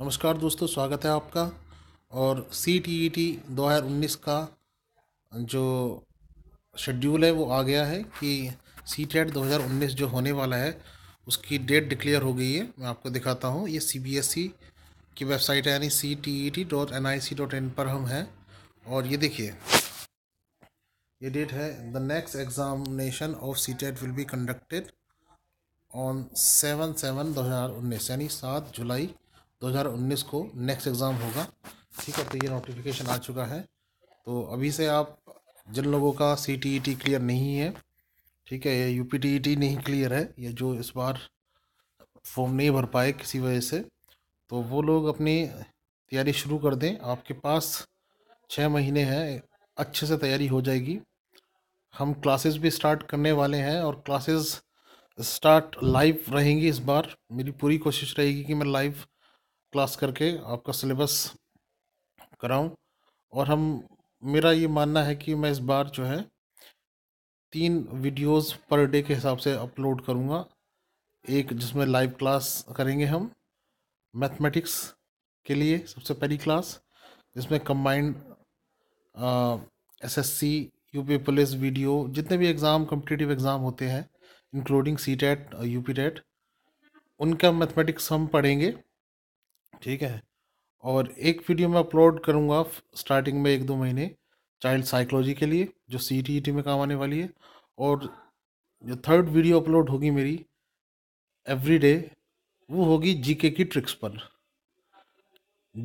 नमस्कार दोस्तों स्वागत है आपका और सी टी ई टी दो हज़ार उन्नीस का जो शेड्यूल है वो आ गया है कि सी टेट e दो हज़ार उन्नीस जो होने वाला है उसकी डेट डिक्लेयर हो गई है मैं आपको दिखाता हूँ ये सी बी एस ई की वेबसाइट है यानी C T E T dot N I C dot in पर हम हैं और ये देखिए ये डेट है the next examination of C TET will be conducted on seven seven दो हज़ार उन्नीस यानी सात जुलाई 2019 को नेक्स्ट एग्ज़ाम होगा ठीक है तो ये नोटिफिकेशन आ चुका है तो अभी से आप जिन लोगों का C T E T clear नहीं है ठीक है या U P T E T नहीं क्लियर है या जो इस बार फॉर्म नहीं भर पाए किसी वजह से तो वो लोग अपनी तैयारी शुरू कर दें आपके पास छः महीने हैं अच्छे से तैयारी हो जाएगी हम क्लासेस भी स्टार्ट करने वाले हैं और क्लासेस स्टार्ट लाइव रहेंगी इस बार मेरी पूरी कोशिश रहेगी कि मैं लाइव क्लास करके आपका सिलेबस कराऊं और हम मेरा ये मानना है कि मैं इस बार जो है तीन वीडियोस पर डे के हिसाब से अपलोड करूँगा एक जिसमें लाइव क्लास करेंगे हम मैथमेटिक्स के लिए सबसे पहली क्लास जिसमें combined SSC UP police video जितने भी एग्ज़ाम कम्पिटिटिव एग्ज़ाम होते हैं including C TET U P TET उनका मैथमेटिक्स हम पढ़ेंगे ठीक है और एक वीडियो मैं अपलोड करूँगा स्टार्टिंग में एक दो महीने चाइल्ड साइकोलॉजी के लिए जो सी टी टी में काम आने वाली है और जो थर्ड वीडियो अपलोड होगी मेरी एवरी डे वो होगी जी के की ट्रिक्स पर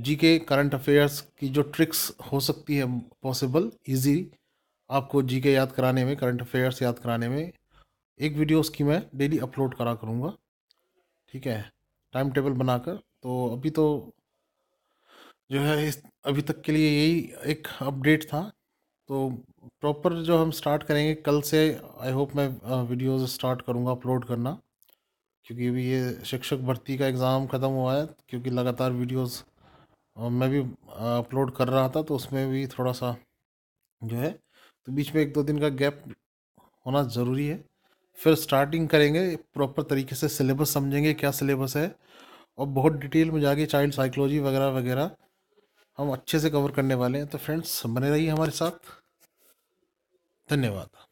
जी के करंट अफेयर्स की जो ट्रिक्स हो सकती है पॉसिबल ईजी आपको जी के याद कराने में करंट अफेयर्स याद कराने में एक वीडियो उसकी मैं डेली अपलोड करा करूँगा ठीक है टाइम टेबल बनाकर तो अभी तो जो है इस अभी तक के लिए यही एक अपडेट था तो प्रॉपर जो हम स्टार्ट करेंगे कल से आई होप मैं वीडियोस स्टार्ट करूँगा अपलोड करना क्योंकि अभी ये शिक्षक भर्ती का एग्ज़ाम ख़त्म हुआ है क्योंकि लगातार वीडियोस मैं भी अपलोड कर रहा था तो उसमें भी थोड़ा सा जो है तो बीच में एक दो दिन का गैप होना ज़रूरी है फिर स्टार्टिंग करेंगे प्रॉपर तरीके से सिलेबस समझेंगे क्या सिलेबस है और बहुत डिटेल में जाके चाइल्ड साइकोलॉजी वगैरह वगैरह हम अच्छे से कवर करने वाले हैं तो फ्रेंड्स बने रहिए हमारे साथ धन्यवाद